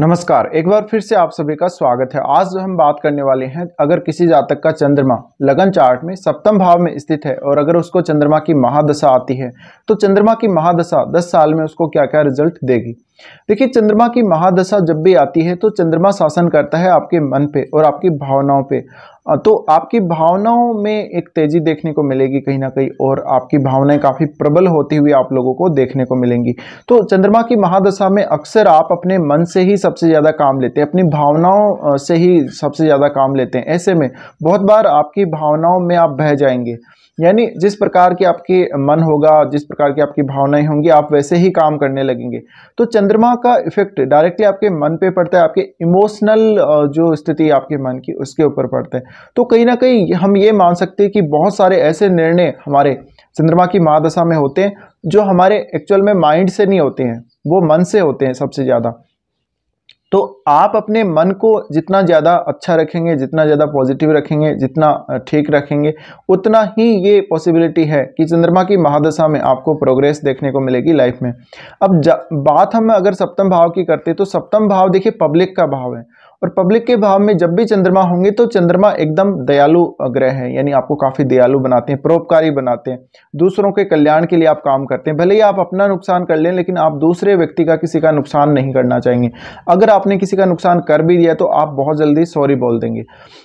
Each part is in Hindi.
नमस्कार एक बार फिर से आप सभी का स्वागत है आज हम बात करने वाले हैं अगर किसी जातक का चंद्रमा लगन चार्ट में सप्तम भाव में स्थित है और अगर उसको चंद्रमा की महादशा आती है तो चंद्रमा की महादशा 10 साल में उसको क्या क्या रिजल्ट देगी देखिए चंद्रमा की महादशा जब भी आती है तो चंद्रमा शासन करता है आपके मन पे और आपकी भावनाओं पे तो आपकी भावनाओं में एक तेजी देखने को मिलेगी कहीं ना कहीं और आपकी भावनाएं काफ़ी प्रबल होती हुई आप लोगों को देखने को मिलेंगी तो चंद्रमा की महादशा में अक्सर आप अपने मन से ही सबसे ज़्यादा काम लेते हैं अपनी भावनाओं से ही सबसे ज़्यादा काम लेते हैं ऐसे में बहुत बार आपकी भावनाओं में आप बह जाएंगे यानी जिस प्रकार की आपके मन होगा जिस प्रकार की आपकी भावनाएं होंगी आप वैसे ही काम करने लगेंगे तो चंद्रमा का इफेक्ट डायरेक्टली आपके मन पे पड़ता है आपके इमोशनल जो स्थिति आपके मन की उसके ऊपर पड़ता है तो कहीं ना कहीं हम ये मान सकते हैं कि बहुत सारे ऐसे निर्णय हमारे चंद्रमा की महादशा में होते हैं जो हमारे एक्चुअल में माइंड से नहीं होते हैं वो मन से होते हैं सबसे ज़्यादा तो आप अपने मन को जितना ज़्यादा अच्छा रखेंगे जितना ज़्यादा पॉजिटिव रखेंगे जितना ठीक रखेंगे उतना ही ये पॉसिबिलिटी है कि चंद्रमा की महादशा में आपको प्रोग्रेस देखने को मिलेगी लाइफ में अब बात हम अगर सप्तम भाव की करते तो सप्तम भाव देखिए पब्लिक का भाव है पर पब्लिक के भाव में जब भी चंद्रमा होंगे तो चंद्रमा एकदम दयालु ग्रह है यानी आपको काफ़ी दयालु बनाते हैं परोपकारी बनाते हैं दूसरों के कल्याण के लिए आप काम करते हैं भले ही आप अपना नुकसान कर लें लेकिन आप दूसरे व्यक्ति का किसी का नुकसान नहीं करना चाहेंगे अगर आपने किसी का नुकसान कर भी दिया तो आप बहुत जल्दी सॉरी बोल देंगे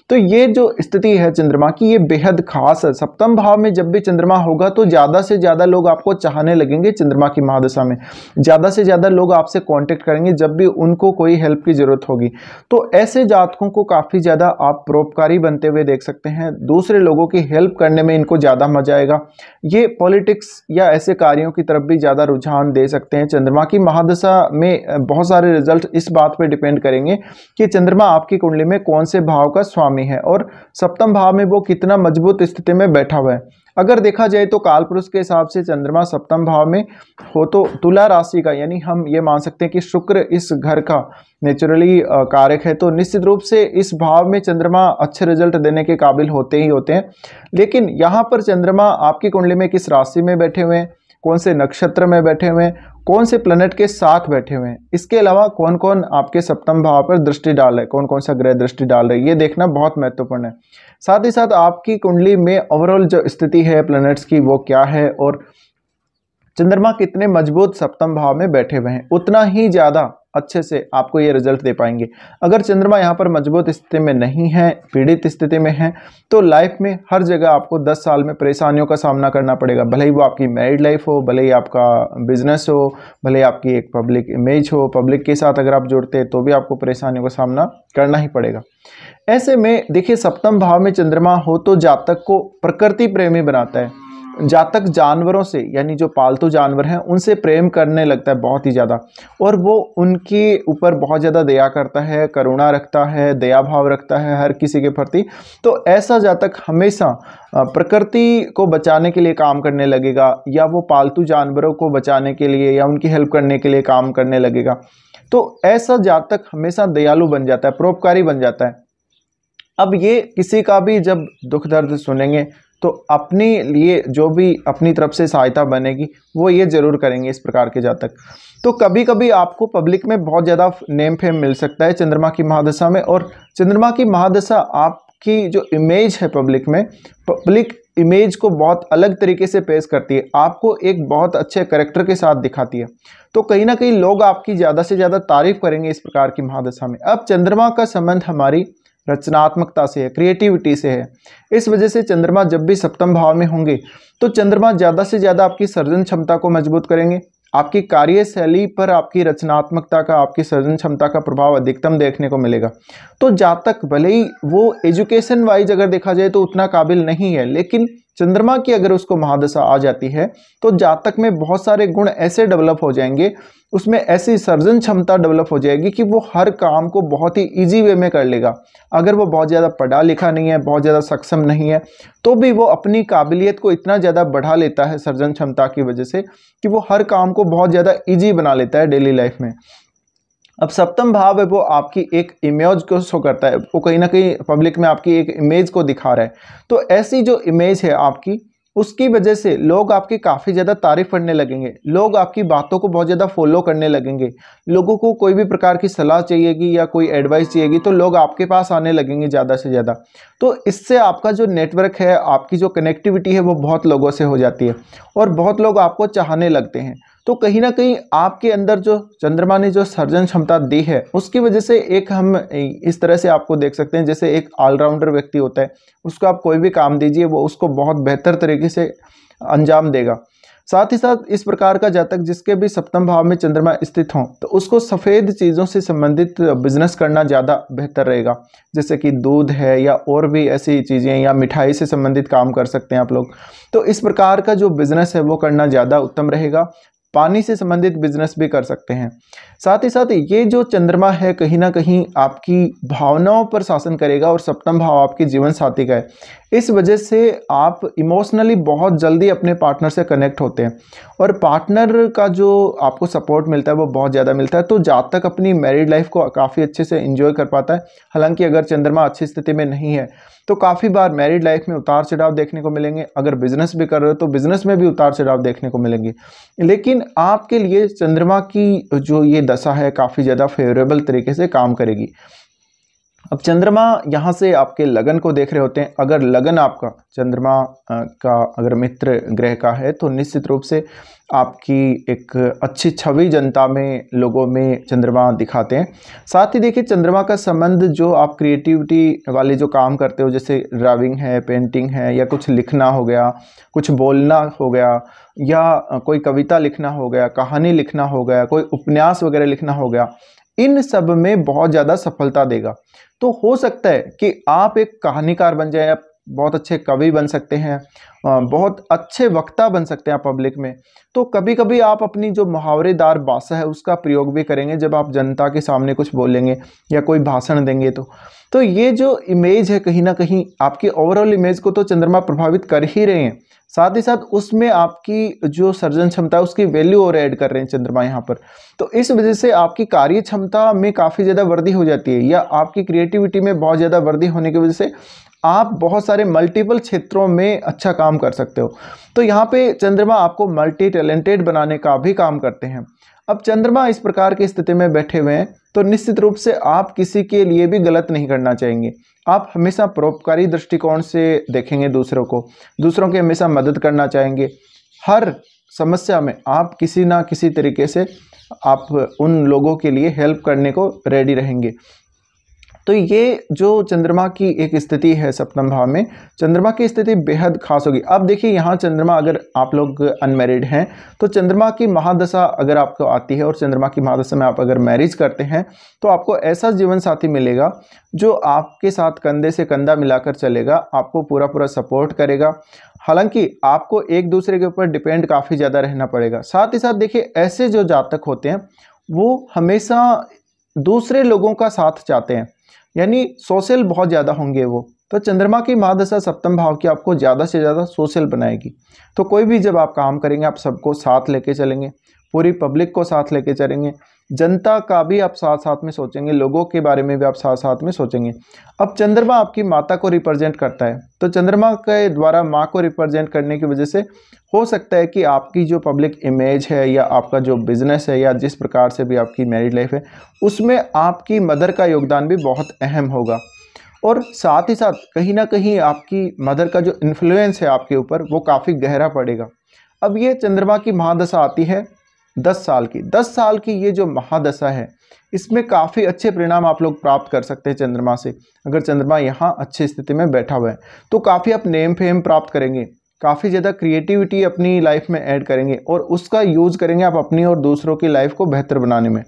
तो ये जो स्थिति है चंद्रमा की ये बेहद खास है सप्तम भाव में जब भी चंद्रमा होगा तो ज़्यादा से ज़्यादा लोग आपको चाहने लगेंगे चंद्रमा की महादशा में ज़्यादा से ज़्यादा लोग आपसे कॉन्टैक्ट करेंगे जब भी उनको कोई हेल्प की ज़रूरत होगी तो ऐसे जातकों को काफ़ी ज़्यादा आप परोपकारी बनते हुए देख सकते हैं दूसरे लोगों की हेल्प करने में इनको ज़्यादा मजा आएगा ये पॉलिटिक्स या ऐसे कार्यों की तरफ भी ज़्यादा रुझान दे सकते हैं चंद्रमा की महादशा में बहुत सारे रिजल्ट इस बात पर डिपेंड करेंगे कि चंद्रमा आपकी कुंडली में कौन से भाव का स्वामी है और सप्तम भाव में वो कितना मजबूत स्थिति में बैठा हुआ है अगर देखा जाए तो कालपुरुष के हिसाब से चंद्रमा सप्तम भाव में हो तो तुला राशि का यानी हम ये मान सकते हैं कि शुक्र इस घर का नेचुरली कारक है तो निश्चित रूप से इस भाव में चंद्रमा अच्छे रिजल्ट देने के काबिल होते ही होते हैं लेकिन यहाँ पर चंद्रमा आपकी कुंडली में किस राशि में बैठे हुए हैं कौन से नक्षत्र में बैठे हुए हैं कौन से प्लेनेट के साथ बैठे हुए हैं इसके अलावा कौन कौन आपके सप्तम भाव पर दृष्टि डाल रहे हैं कौन कौन सा ग्रह दृष्टि डाल रहे ये देखना बहुत महत्वपूर्ण है साथ ही साथ आपकी कुंडली में ओवरऑल जो स्थिति है प्लैनेट्स की वो क्या है और चंद्रमा कितने मजबूत सप्तम भाव में बैठे हुए हैं उतना ही ज़्यादा अच्छे से आपको ये रिजल्ट दे पाएंगे अगर चंद्रमा यहाँ पर मजबूत स्थिति में नहीं है पीड़ित स्थिति में है तो लाइफ में हर जगह आपको 10 साल में परेशानियों का सामना करना पड़ेगा भले ही वो आपकी मैरिड लाइफ हो भले ही आपका बिजनेस हो भले ही आपकी एक पब्लिक इमेज हो पब्लिक के साथ अगर आप जुड़ते हैं तो भी आपको परेशानियों का सामना करना ही पड़ेगा ऐसे में देखिए सप्तम भाव में चंद्रमा हो तो जातक को प्रकृति प्रेमी बनाता है जातक जानवरों से यानी जो पालतू जानवर हैं उनसे प्रेम करने लगता है बहुत ही ज़्यादा और वो उनके ऊपर बहुत ज़्यादा दया करता है करुणा रखता है दया भाव रखता है हर किसी के प्रति तो ऐसा जातक हमेशा प्रकृति को बचाने के लिए काम करने लगेगा या वो पालतू जानवरों को बचाने के लिए या उनकी हेल्प करने के लिए काम करने लगेगा तो ऐसा जातक हमेशा दयालु बन जाता है परोपकारी बन जाता है अब ये किसी का भी जब दुख दर्द सुनेंगे तो अपने लिए जो भी अपनी तरफ से सहायता बनेगी वो ये ज़रूर करेंगे इस प्रकार के जातक तो कभी कभी आपको पब्लिक में बहुत ज़्यादा नेम फेम मिल सकता है चंद्रमा की महादशा में और चंद्रमा की महादशा आपकी जो इमेज है पब्लिक में पब्लिक इमेज को बहुत अलग तरीके से पेश करती है आपको एक बहुत अच्छे करेक्टर के साथ दिखाती है तो कहीं ना कहीं लोग आपकी ज़्यादा से ज़्यादा तारीफ करेंगे इस प्रकार की महादशा में अब चंद्रमा का संबंध हमारी रचनात्मकता से है क्रिएटिविटी से है इस वजह से चंद्रमा जब भी सप्तम भाव में होंगे तो चंद्रमा ज़्यादा से ज़्यादा आपकी सर्जन क्षमता को मजबूत करेंगे आपकी कार्यशैली पर आपकी रचनात्मकता का आपकी सर्जन क्षमता का प्रभाव अधिकतम देखने को मिलेगा तो जातक भले ही वो एजुकेशन वाइज अगर देखा जाए तो उतना काबिल नहीं है लेकिन चंद्रमा की अगर उसको महादशा आ जाती है तो जातक में बहुत सारे गुण ऐसे डेवलप हो जाएंगे उसमें ऐसी सर्जन क्षमता डेवलप हो जाएगी कि वो हर काम को बहुत ही इजी वे में कर लेगा अगर वो बहुत ज़्यादा पढ़ा लिखा नहीं है बहुत ज़्यादा सक्षम नहीं है तो भी वो अपनी काबिलियत को इतना ज़्यादा बढ़ा लेता है सर्जन क्षमता की वजह से कि वो हर काम को बहुत ज़्यादा ईजी बना लेता है डेली लाइफ में अब सप्तम भाव है वो आपकी एक इमेज को शो करता है वो कहीं ना कहीं पब्लिक में आपकी एक इमेज को दिखा रहा है तो ऐसी जो इमेज है आपकी उसकी वजह से लोग आपकी काफ़ी ज़्यादा तारीफ करने लगेंगे लोग आपकी बातों को बहुत ज़्यादा फॉलो करने लगेंगे लोगों को कोई भी प्रकार की सलाह चाहिएगी या कोई एडवाइस चाहिएगी तो लोग आपके पास आने लगेंगे ज़्यादा से ज़्यादा तो इससे आपका जो नेटवर्क है आपकी जो कनेक्टिविटी है वो बहुत लोगों से हो जाती है और बहुत लोग आपको चाहने लगते हैं तो कहीं ना कहीं आपके अंदर जो चंद्रमा ने जो सर्जन क्षमता दी है उसकी वजह से एक हम इस तरह से आपको देख सकते हैं जैसे एक ऑलराउंडर व्यक्ति होता है उसको आप कोई भी काम दीजिए वो उसको बहुत बेहतर तरीके तरीके से अंजाम देगा साथ ही साथ इस प्रकार का जातक जिसके भी सप्तम भाव में चंद्रमा स्थित हो तो उसको सफ़ेद चीज़ों से संबंधित बिजनेस करना ज़्यादा बेहतर रहेगा जैसे कि दूध है या और भी ऐसी चीज़ें या मिठाई से संबंधित काम कर सकते हैं आप लोग तो इस प्रकार का जो बिज़नेस है वो करना ज़्यादा उत्तम रहेगा पानी से संबंधित बिजनेस भी कर सकते हैं साथ ही साथ ये जो चंद्रमा है कहीं ना कहीं आपकी भावनाओं पर शासन करेगा और सप्तम भाव आपके जीवन साथी का है इस वजह से आप इमोशनली बहुत जल्दी अपने पार्टनर से कनेक्ट होते हैं और पार्टनर का जो आपको सपोर्ट मिलता है वो बहुत ज़्यादा मिलता है तो जातक अपनी मैरिड लाइफ को काफ़ी अच्छे से इन्जॉय कर पाता है हालांकि अगर चंद्रमा अच्छी स्थिति में नहीं है तो काफ़ी बार मैरिड लाइफ में उतार चढ़ाव देखने को मिलेंगे अगर बिजनेस भी कर रहे हो तो बिजनेस में भी उतार चढ़ाव देखने को मिलेंगे लेकिन आपके लिए चंद्रमा की जो ये दशा है काफ़ी ज़्यादा फेवरेबल तरीके से काम करेगी अब चंद्रमा यहाँ से आपके लगन को देख रहे होते हैं अगर लगन आपका चंद्रमा का अगर मित्र ग्रह का है तो निश्चित रूप से आपकी एक अच्छी छवि जनता में लोगों में चंद्रमा दिखाते हैं साथ ही देखिए चंद्रमा का संबंध जो आप क्रिएटिविटी वाले जो काम करते हो जैसे ड्राइविंग है पेंटिंग है या कुछ लिखना हो गया कुछ बोलना हो गया या कोई कविता लिखना हो गया कहानी लिखना हो गया कोई उपन्यास वगैरह लिखना हो गया इन सब में बहुत ज़्यादा सफलता देगा तो हो सकता है कि आप एक कहानीकार बन जाए आप बहुत अच्छे कवि बन सकते हैं बहुत अच्छे वक्ता बन सकते हैं पब्लिक में तो कभी कभी आप अपनी जो मुहावरेदार भाषा है उसका प्रयोग भी करेंगे जब आप जनता के सामने कुछ बोलेंगे या कोई भाषण देंगे तो तो ये जो इमेज है कहीं ना कहीं आपकी ओवरऑल इमेज को तो चंद्रमा प्रभावित कर ही रहे हैं साथ ही साथ उसमें आपकी जो सर्जन क्षमता है उसकी वैल्यू और ऐड कर रहे हैं चंद्रमा यहाँ पर तो इस वजह से आपकी कार्य क्षमता में काफ़ी ज़्यादा वृद्धि हो जाती है या आपकी क्रिएटिविटी में बहुत ज़्यादा वृद्धि होने की वजह से आप बहुत सारे मल्टीपल क्षेत्रों में अच्छा काम कर सकते हो तो यहाँ पे चंद्रमा आपको मल्टी टैलेंटेड बनाने का भी काम करते हैं अब चंद्रमा इस प्रकार की स्थिति में बैठे हुए हैं तो निश्चित रूप से आप किसी के लिए भी गलत नहीं करना चाहेंगे आप हमेशा परोपकारी दृष्टिकोण से देखेंगे दूसरों को दूसरों की हमेशा मदद करना चाहेंगे हर समस्या में आप किसी ना किसी तरीके से आप उन लोगों के लिए हेल्प करने को रेडी रहेंगे तो ये जो चंद्रमा की एक स्थिति है सप्तम भाव में चंद्रमा की स्थिति बेहद खास होगी अब देखिए यहाँ चंद्रमा अगर आप लोग अनमेरिड हैं तो चंद्रमा की महादशा अगर आपको आती है और चंद्रमा की महादशा में आप अगर मैरिज करते हैं तो आपको ऐसा जीवन साथी मिलेगा जो आपके साथ कंधे से कंधा मिलाकर चलेगा आपको पूरा पूरा सपोर्ट करेगा हालांकि आपको एक दूसरे के ऊपर डिपेंड काफ़ी ज़्यादा रहना पड़ेगा साथ ही साथ देखिए ऐसे जो जातक होते हैं वो हमेशा दूसरे लोगों का साथ चाहते हैं यानी सोशल बहुत ज़्यादा होंगे वो तो चंद्रमा की महादशा सप्तम भाव की आपको ज़्यादा से ज़्यादा सोशल बनाएगी तो कोई भी जब आप काम करेंगे आप सबको साथ लेके चलेंगे पूरी पब्लिक को साथ लेके चलेंगे जनता का भी आप साथ साथ में सोचेंगे लोगों के बारे में भी आप साथ साथ में सोचेंगे अब चंद्रमा आपकी माता को रिप्रेजेंट करता है तो चंद्रमा के द्वारा माँ को रिप्रेजेंट करने की वजह से हो सकता है कि आपकी जो पब्लिक इमेज है या आपका जो बिजनेस है या जिस प्रकार से भी आपकी मैरिड लाइफ है उसमें आपकी मदर का योगदान भी बहुत अहम होगा और साथ ही साथ कहीं ना कहीं आपकी मदर का जो इन्फ्लुएंस है आपके ऊपर वो काफ़ी गहरा पड़ेगा अब ये चंद्रमा की महादशा आती है दस साल की दस साल की ये जो महादशा है इसमें काफ़ी अच्छे परिणाम आप लोग प्राप्त कर सकते हैं चंद्रमा से अगर चंद्रमा यहाँ अच्छी स्थिति में बैठा हुआ है तो काफ़ी आप नेम फेम प्राप्त करेंगे काफ़ी ज़्यादा क्रिएटिविटी अपनी लाइफ में ऐड करेंगे और उसका यूज़ करेंगे आप अपनी और दूसरों की लाइफ को बेहतर बनाने में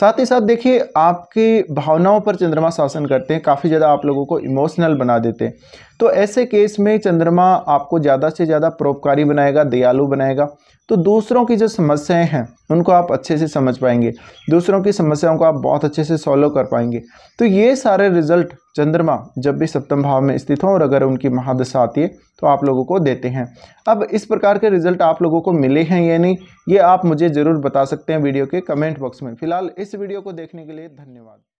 साथ ही साथ देखिए आपके भावनाओं पर चंद्रमा शासन करते हैं काफ़ी ज़्यादा आप लोगों को इमोशनल बना देते हैं तो ऐसे केस में चंद्रमा आपको ज़्यादा से ज़्यादा परोपकारी बनाएगा दयालु बनाएगा तो दूसरों की जो समस्याएं हैं उनको आप अच्छे से समझ पाएंगे दूसरों की समस्याओं को आप बहुत अच्छे से सॉल्व कर पाएंगे तो ये सारे रिजल्ट चंद्रमा जब भी सप्तम भाव में स्थित हों और अगर उनकी महादशा आती है तो आप लोगों को देते हैं अब इस प्रकार के रिजल्ट आप लोगों को मिले हैं या नहीं ये आप मुझे ज़रूर बता सकते हैं वीडियो के कमेंट बॉक्स में फिलहाल इस वीडियो को देखने के लिए धन्यवाद